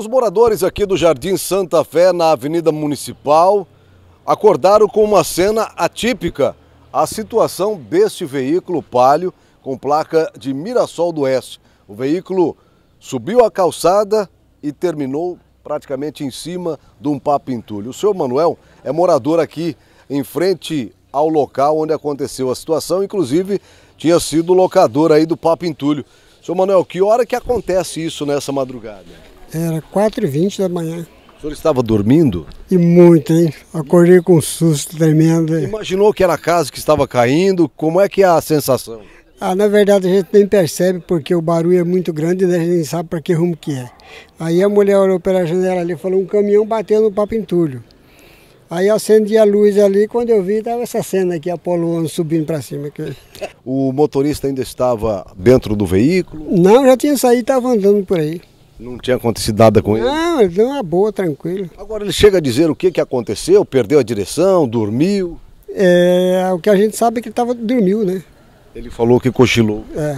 Os moradores aqui do Jardim Santa Fé, na Avenida Municipal, acordaram com uma cena atípica. A situação deste veículo palio com placa de Mirassol do Oeste. O veículo subiu a calçada e terminou praticamente em cima de um papo entulho. O senhor Manuel é morador aqui em frente ao local onde aconteceu a situação, inclusive tinha sido locador aí do papo entulho. Senhor Manuel, que hora que acontece isso nessa madrugada? Era 4h20 da manhã. O senhor estava dormindo? E muito, hein? Acordei com um susto tremendo. Imaginou que era a casa que estava caindo? Como é que é a sensação? Ah, na verdade a gente nem percebe porque o barulho é muito grande e né? a gente nem sabe para que rumo que é. Aí a mulher olhou pela janela ali e falou, um caminhão batendo no papo entulho. Aí acendi a luz ali, quando eu vi, estava essa cena aqui, Apolo 11 subindo para cima. Aqui. O motorista ainda estava dentro do veículo? Não, já tinha saído, estava andando por aí. Não tinha acontecido nada com ele? Não, ele deu uma boa, tranquilo. Agora ele chega a dizer o que, que aconteceu, perdeu a direção, dormiu? É, o que a gente sabe é que ele tava, dormiu, né? Ele falou que cochilou. É.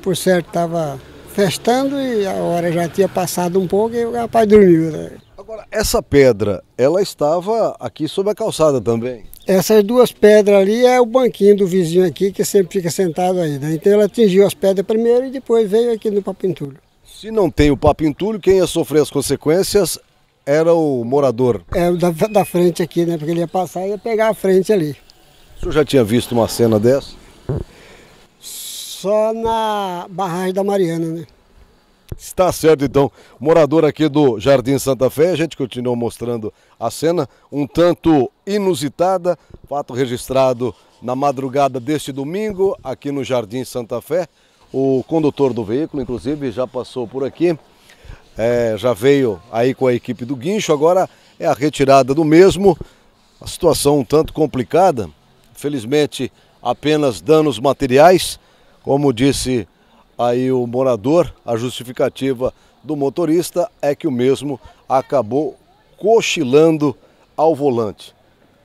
Por certo, estava festando e a hora já tinha passado um pouco e o rapaz dormiu. Né? Agora, essa pedra, ela estava aqui sob a calçada também? Essas duas pedras ali é o banquinho do vizinho aqui que sempre fica sentado aí. Né? Então ela atingiu as pedras primeiro e depois veio aqui no Papintulho. Se não tem o papo entulho, quem ia sofrer as consequências era o morador. É, o da, da frente aqui, né? Porque ele ia passar e ia pegar a frente ali. O senhor já tinha visto uma cena dessa? Só na barragem da Mariana, né? Está certo, então. Morador aqui do Jardim Santa Fé, a gente continua mostrando a cena um tanto inusitada, fato registrado na madrugada deste domingo aqui no Jardim Santa Fé. O condutor do veículo, inclusive, já passou por aqui, é, já veio aí com a equipe do guincho, agora é a retirada do mesmo. A situação um tanto complicada, felizmente apenas danos materiais, como disse aí o morador, a justificativa do motorista é que o mesmo acabou cochilando ao volante.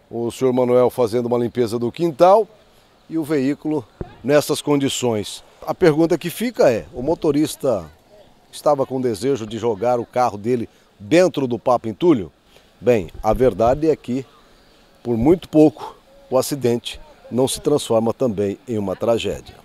O senhor Manuel fazendo uma limpeza do quintal e o veículo nessas condições. A pergunta que fica é: o motorista estava com desejo de jogar o carro dele dentro do Papo Entulho? Bem, a verdade é que, por muito pouco, o acidente não se transforma também em uma tragédia.